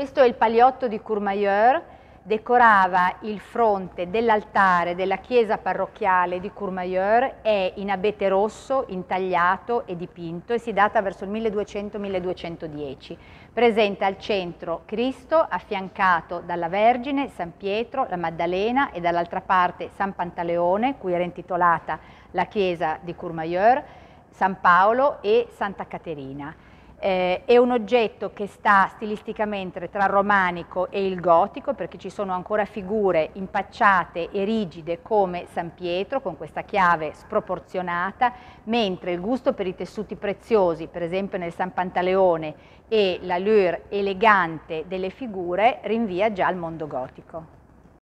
Questo è il paliotto di Courmayeur, decorava il fronte dell'altare della chiesa parrocchiale di Courmayeur, è in abete rosso, intagliato e dipinto e si data verso il 1200-1210. Presenta al centro Cristo affiancato dalla Vergine, San Pietro, la Maddalena e dall'altra parte San Pantaleone, cui era intitolata la chiesa di Courmayeur, San Paolo e Santa Caterina. Eh, è un oggetto che sta stilisticamente tra il romanico e il gotico perché ci sono ancora figure impacciate e rigide come San Pietro con questa chiave sproporzionata, mentre il gusto per i tessuti preziosi, per esempio nel San Pantaleone e l'allure elegante delle figure rinvia già al mondo gotico.